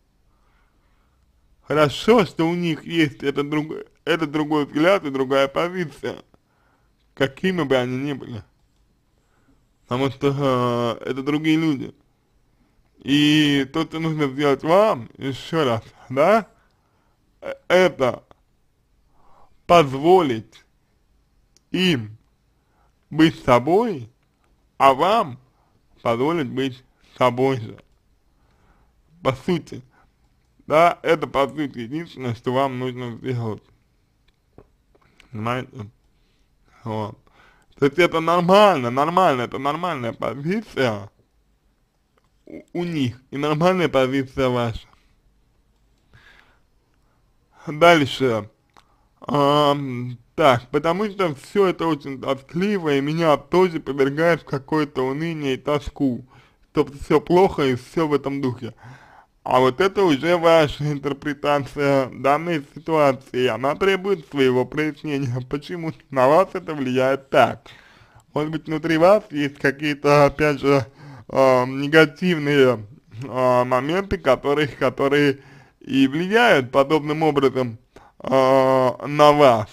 Хорошо, что у них есть это, друг, это другой взгляд и другая позиция, какими бы они ни были. Потому что э, это другие люди. И то, что нужно сделать вам, еще раз, да, это позволить им быть собой, а вам позволить быть собой же. По сути, да, это по сути единственное, что вам нужно сделать. Понимаете? Вот. То есть это нормально, нормально, это нормальная позиция, у них, и нормальная позиция ваша. Дальше. А, так, потому что все это очень тоскливо, и меня тоже подвергает в какое-то уныние и тоску, что все плохо и все в этом духе. А вот это уже ваша интерпретация данной ситуации, она требует своего прояснения, почему на вас это влияет так. Может быть, внутри вас есть какие-то, опять же, э, негативные э, моменты, которые, которые и влияют подобным образом э, на вас.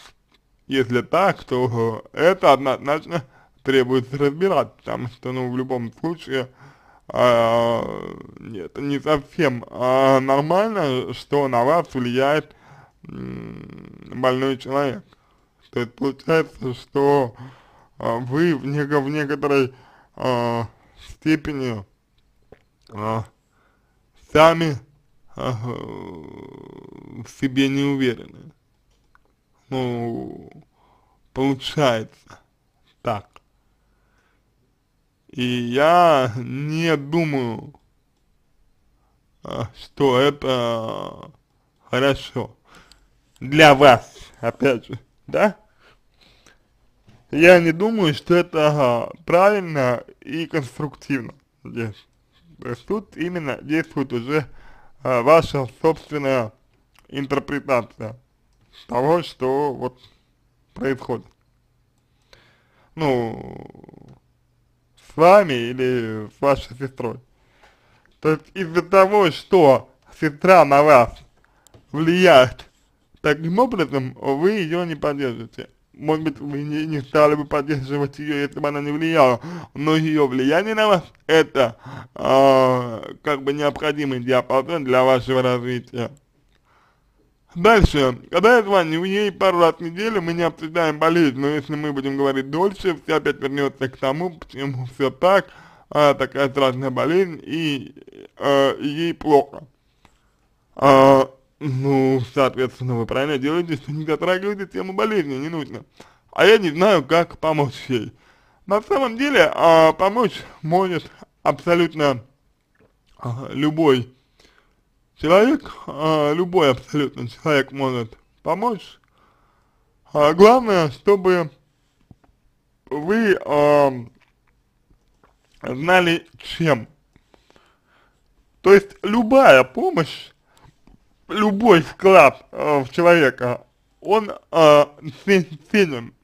Если так, то это однозначно требуется разбираться, потому что, ну, в любом случае, э, это не совсем э, нормально, что на вас влияет э, больной человек. То есть получается, что э, вы в, неко в некоторой э, степенью а, сами а, в себе не уверены. Ну, получается так. И я не думаю, а, что это хорошо для вас, опять же, да? Я не думаю, что это правильно и конструктивно здесь. тут именно действует уже а, ваша собственная интерпретация того, что вот происходит. Ну, с вами или с вашей сестрой. То есть из-за того, что сестра на вас влияет таким образом, вы ее не поддержите. Может быть, вы не, не стали бы поддерживать ее, если бы она не влияла. Но ее влияние на вас – это э, как бы необходимый диапазон для вашего развития. Дальше. Когда я звоню ей пару раз в неделю, мы не обсуждаем болезнь, но если мы будем говорить дольше, все опять вернется к тому, почему все так, э, такая страшная болезнь, и э, ей плохо. Э, ну, соответственно, вы правильно делаете, что не затрагиваете тему болезни, не нужно. А я не знаю, как помочь ей. На самом деле, а, помочь может абсолютно а, любой человек, а, любой абсолютно человек может помочь. А, главное, чтобы вы а, знали чем. То есть любая помощь любой склад э, в человека, он э, ценен,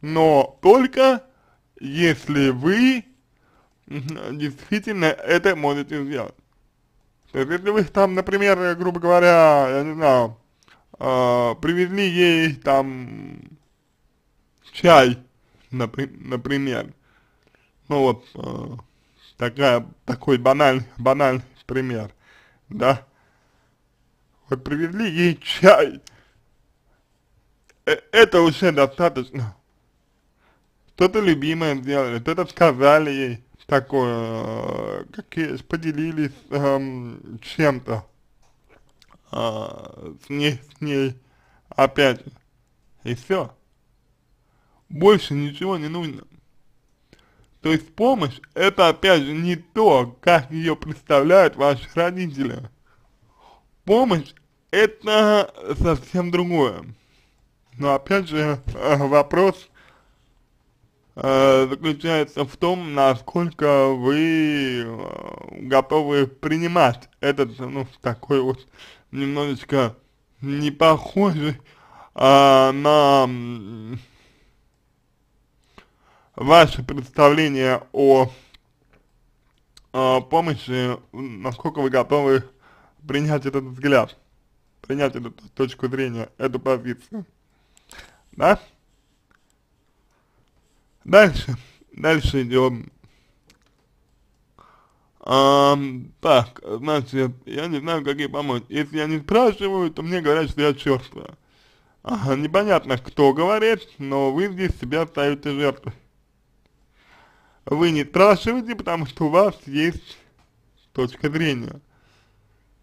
но только если вы действительно это можете сделать. То есть, если вы там, например, грубо говоря, я не знаю, э, привезли ей там чай, напри например, ну вот э, такая, такой банальный, банальный пример, да, э, вот привезли ей чай. Э, это уже достаточно. Что-то любимое сделали, что-то сказали ей такое, э, какие поделились эм, чем-то э, с ней, с ней опять же. И все. Больше ничего не нужно. То есть помощь это опять же не то, как ее представляют ваши родители помощь – это совсем другое. Но опять же, э, вопрос э, заключается в том, насколько вы э, готовы принимать этот, ну, такой вот немножечко не похожий а, на ваше представление о, о помощи, насколько вы готовы принять этот взгляд, принять эту точку зрения, эту позицию. Да? Дальше, дальше идем. А, так, значит, я не знаю, как ей помочь. Если я не спрашиваю, то мне говорят, что я черствую. Ага, непонятно, кто говорит, но вы здесь себя ставите жертвой. Вы не спрашиваете, потому что у вас есть точка зрения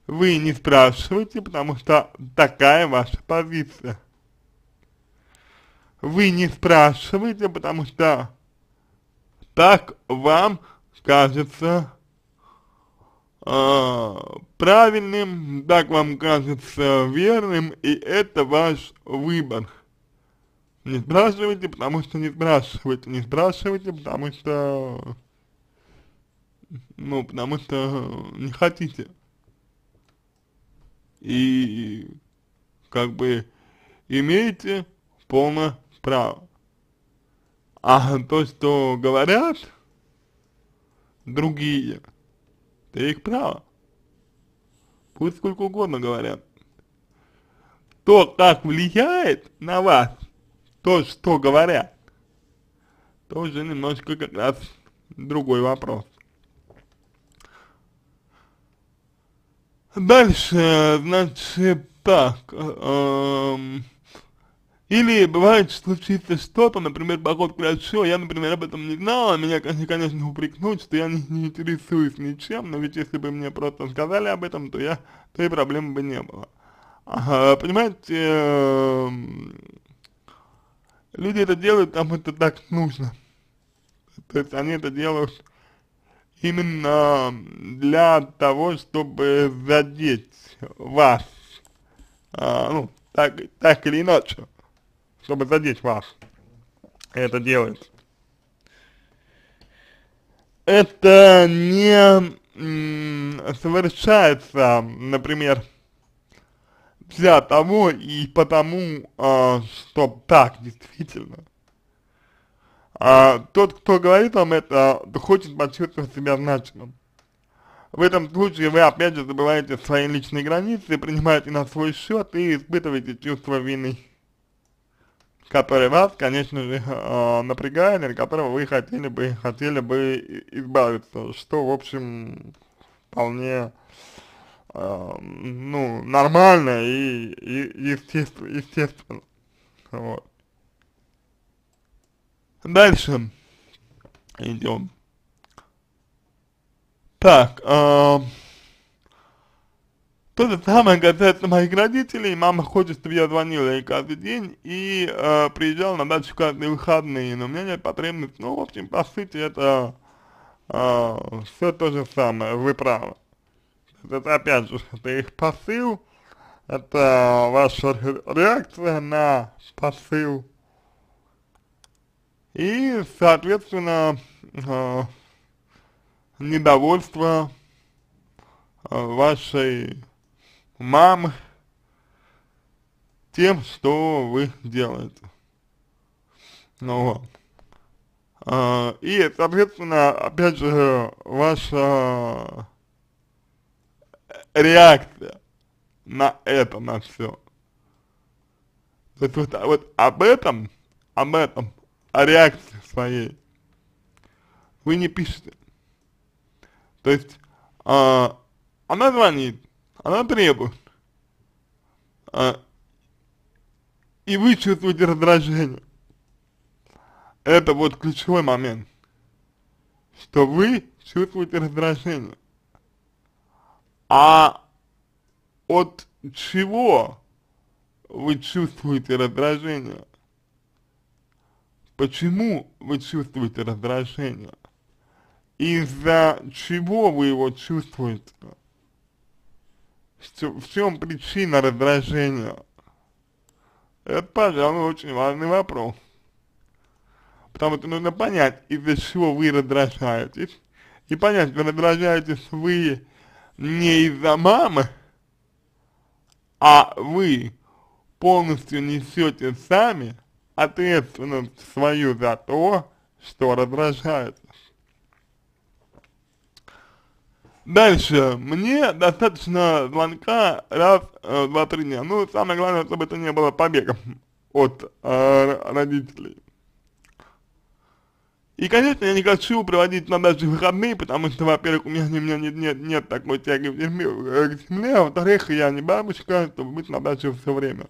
вы не спрашиваете, потому что такая ваша позиция. Вы не спрашиваете, потому что так вам кажется э, правильным, так вам кажется верным, и это ваш выбор. Не спрашивайте, потому что не спрашивайте, не спрашивайте, потому что, ну, потому что не хотите и как бы имеете полное право. А то, что говорят другие, это их право. Пусть сколько угодно говорят. То, как влияет на вас то, что говорят, тоже немножко как раз другой вопрос. Дальше, значит, так, эм, или бывает случится что-то, например, поход к врачу, я, например, об этом не знала, меня, конечно, упрекнуть, что я не, не интересуюсь ничем, но ведь если бы мне просто сказали об этом, то я, то и проблем бы не было. Ага, понимаете, э, люди это делают, потому что так нужно. То есть они это делают именно для того, чтобы задеть вас, а, ну, так, так или иначе, чтобы задеть вас, это делает. Это не совершается, например, для того и потому, э, а, что так действительно а, тот, кто говорит вам это, хочет почувствовать себя значимым. В этом случае вы опять же забываете свои личные границы, принимаете на свой счет и испытываете чувство вины, которое вас, конечно же, э, напрягает, или которого вы хотели бы, хотели бы избавиться, что, в общем, вполне, э, ну, нормально и, и естественно, естественно, вот. Дальше идем. Так, э, то же самое касается моих родителей, мама хочет, чтобы я звонила ей каждый день и э, а, приезжал на дачу каждый выходные, но у меня нет потребности, ну, в общем, по сути, это э, а, все то же самое, вы правы. Это опять же, это их посыл, это ваша реакция на посыл и, соответственно, э, недовольство э, вашей мамы тем, что вы делаете. Ну вот. Э, и, соответственно, опять же, ваша реакция на это, на все. То есть вот, а вот об этом, об этом о а реакции своей, вы не пишете. То есть, э, она звонит, она требует, э, и вы чувствуете раздражение. Это вот ключевой момент, что вы чувствуете раздражение. А от чего вы чувствуете раздражение? Почему вы чувствуете раздражение? Из-за чего вы его чувствуете? в чем причина раздражения? Это, пожалуй, очень важный вопрос. Потому что нужно понять, из-за чего вы раздражаетесь. И понять, что раздражаетесь вы не из-за мамы, а вы полностью несете сами ответственность свою за то, что раздражается. Дальше. Мне достаточно звонка раз, э, два, три дня. Ну, самое главное, чтобы это не было побегом от э, родителей. И, конечно, я не хочу проводить на даче выходные, потому что, во-первых, у меня, у меня нет, нет, нет такой тяги к земле, а во-вторых, я не бабочка, чтобы быть на даче все время.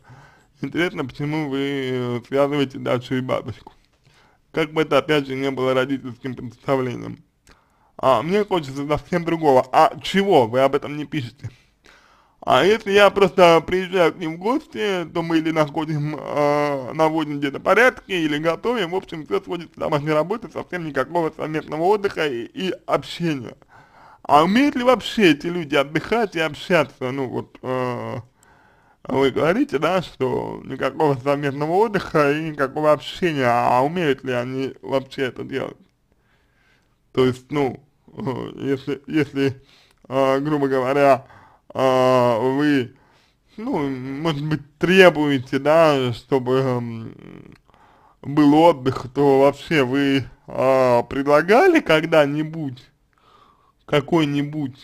Интересно, почему вы э, связываете дачу и бабушку. Как бы это опять же не было родительским представлением. А мне хочется совсем другого. А чего вы об этом не пишете? А если я просто приезжаю к ним в гости, то мы или находим, э, наводим где-то порядки, или готовим, в общем, все сводится к домашней работы, совсем никакого совместного отдыха и, и общения. А умеют ли вообще эти люди отдыхать и общаться, ну вот, э, а вы говорите, да, что никакого совместного отдыха и никакого общения, а умеют ли они вообще это делать? То есть, ну, э, если, если э, грубо говоря, э, вы, ну, может быть, требуете, да, чтобы эм, был отдых, то вообще вы предлагали когда-нибудь какой-нибудь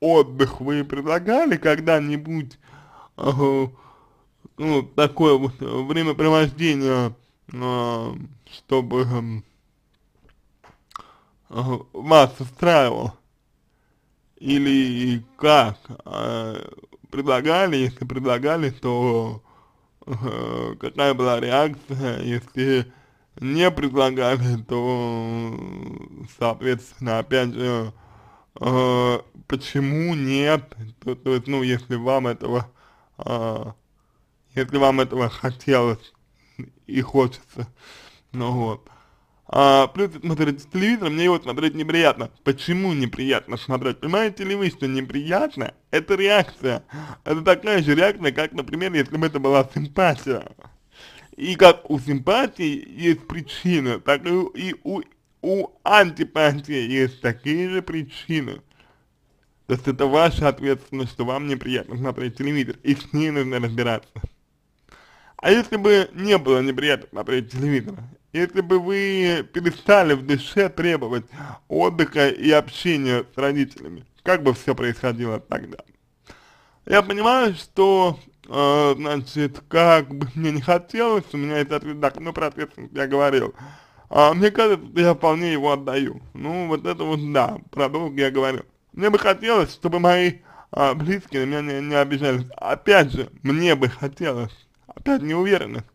отдых вы предлагали когда-нибудь, э, ну, такое вот э, времяпровождение, э, чтобы э, вас устраивало? Или как? Э, предлагали, если предлагали, то э, какая была реакция, если не предлагали, то, соответственно, опять же, а, почему нет, то, то есть, ну, если вам этого, э, если вам этого хотелось и хочется, ну вот. А, плюс смотреть телевизор, мне его смотреть неприятно. Почему неприятно смотреть? Понимаете ли вы, что неприятно – это реакция. Это такая же реакция, как, например, если бы это была симпатия. И как у симпатии есть причина, так и у, и у у антипатии есть такие же причины. То есть это ваша ответственность, что вам неприятно смотреть телевизор, и с ней нужно разбираться. А если бы не было неприятно смотреть телевизор, если бы вы перестали в душе требовать отдыха и общения с родителями, как бы все происходило тогда? Я понимаю, что, э, значит, как бы мне не хотелось, у меня есть ответ, да, ну про ответственность я говорил, а, мне кажется, я вполне его отдаю. Ну, вот это вот да, про долг я говорю. Мне бы хотелось, чтобы мои а, близкие меня не, не обижались. Опять же, мне бы хотелось, опять не уверенность,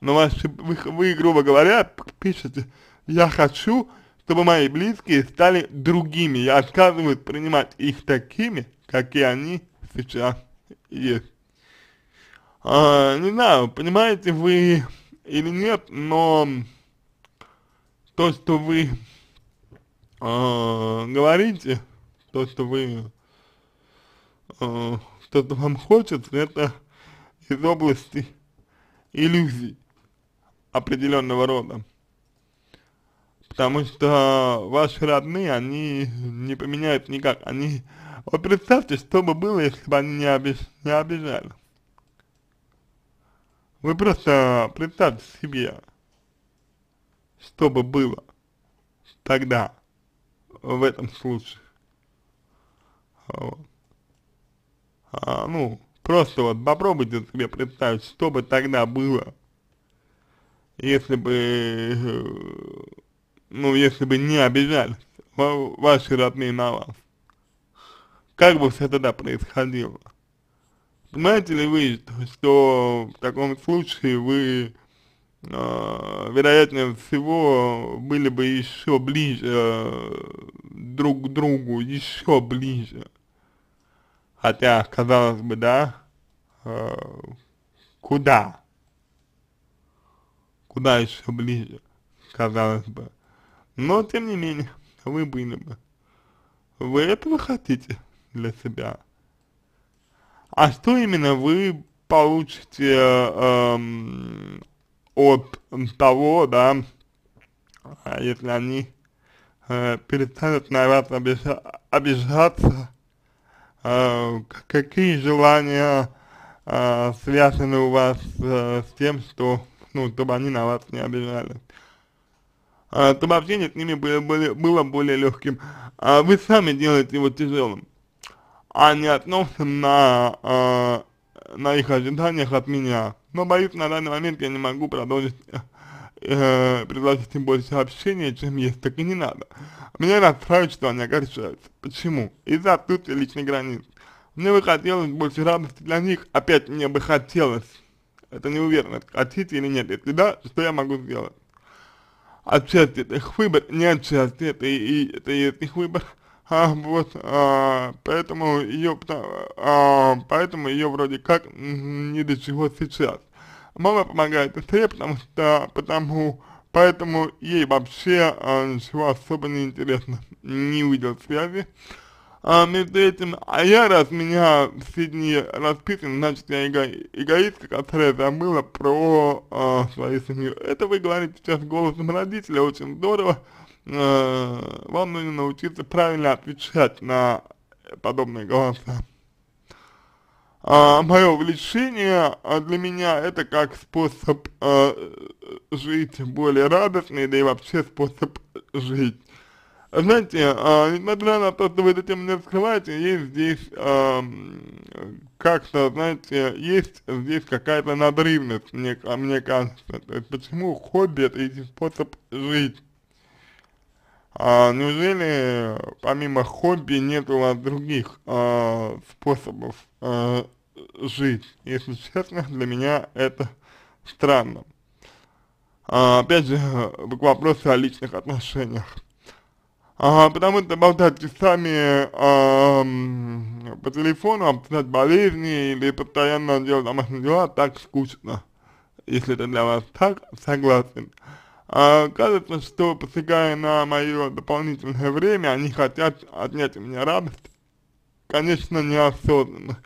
но ваши вы, вы, грубо говоря, пишете, я хочу, чтобы мои близкие стали другими, я отказываюсь принимать их такими, какие они сейчас есть. А, не знаю, понимаете вы или нет, но то, что вы э, говорите, то, что вы, э, а, то, что вам хочется, это из области иллюзий определенного рода. Потому что ваши родные, они не поменяют никак. Они, вот представьте, что бы было, если бы они не, обиж, не обижали. Вы просто представьте себе, что бы было тогда, в этом случае. Вот. А, ну, просто вот попробуйте себе представить, что бы тогда было, если бы, э, ну, если бы не обижались ваши родные на вас. Как бы все тогда происходило? Понимаете ли вы, что в таком случае вы э, вероятнее всего, были бы еще ближе э, друг к другу, еще ближе. Хотя, казалось бы, да, э, куда? Куда еще ближе, казалось бы. Но, тем не менее, вы были бы. Вы этого хотите для себя. А что именно вы получите э, эм, от того, да, а если они э, перестанут на вас обижа обижаться, э, какие желания э, связаны у вас э, с тем, что, ну, чтобы они на вас не обижали, Э, общение с ними было, были, было более легким. А вы сами делаете его тяжелым, а не относим на, э, на их ожиданиях от меня но боюсь, на данный момент я не могу продолжить э, предложить им больше общения, чем есть, так и не надо. Меня расстраивает, что они огорчаются. Почему? Из-за отсутствия личных границ. Мне бы хотелось больше радости для них, опять мне бы хотелось. Это не уверенно, хотите или нет, если да, что я могу сделать? Отчасти это их выбор, не отчасти, это, и, это их выбор а, вот, а, поэтому ее, а, поэтому ее вроде как не до чего сейчас. Мама помогает сестре, потому что, потому, поэтому ей вообще а, ничего особо не интересно, не увидел связи. А между этим, а я раз меня в Сидни расписан, значит я эго эгоистка, которая забыла про а, свою семью. Это вы говорите сейчас голосом родителя, очень здорово э, вам нужно научиться правильно отвечать на подобные голоса. А, мое увлечение а для меня это как способ а, жить более радостный, да и вообще способ жить. Знаете, а, несмотря на то, что вы эту тему не раскрываете, есть здесь а, как-то, знаете, есть здесь какая-то надрывность, мне, а, мне кажется. То есть почему хобби это и способ жить? А неужели помимо хобби нет у вас других а, способов а, жить? Если честно, для меня это странно. А, опять же, к вопросу о личных отношениях. А, потому что болтать часами а, по телефону, обсуждать болезни или постоянно делать домашние дела так скучно. Если это для вас так, согласен а, кажется, что посягая на мое дополнительное время, они хотят отнять у меня радость, конечно, неосознанно.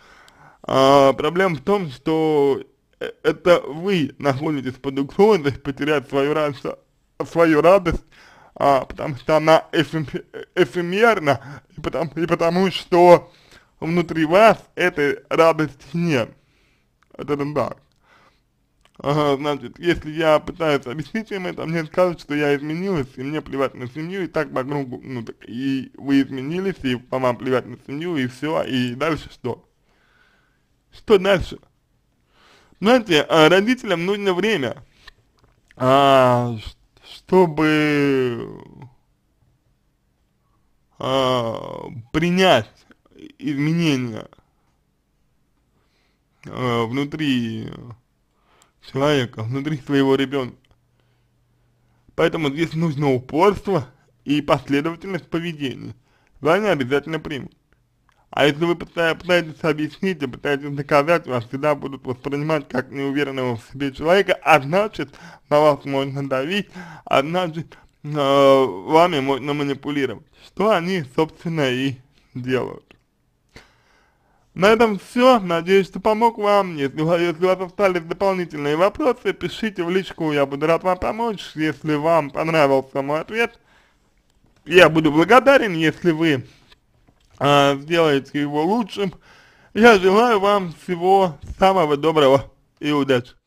А, проблема в том, что э, это вы находитесь под угрозой потерять свою радость, свою радость а, потому что она э, эфемерна, и потому, и потому что внутри вас этой радости нет. Это так значит, если я пытаюсь объяснить им это, мне скажут, что я изменилась, и мне плевать на семью, и так по кругу, ну так, и вы изменились, и по вам плевать на семью, и все, и дальше что? Что дальше? Знаете, а, родителям нужно время, а, чтобы а, принять изменения а, внутри человека, внутри своего ребенка. Поэтому здесь нужно упорство и последовательность поведения. Вами обязательно примут. А если вы пытаетесь объяснить и пытаетесь доказать, вас всегда будут воспринимать как неуверенного в себе человека, а значит, на вас можно давить, а значит, э, вами можно манипулировать. Что они, собственно, и делают. На этом все. Надеюсь, что помог вам. Если, если у вас остались дополнительные вопросы, пишите в личку, я буду рад вам помочь. Если вам понравился мой ответ, я буду благодарен, если вы а, сделаете его лучшим. Я желаю вам всего самого доброго и удачи.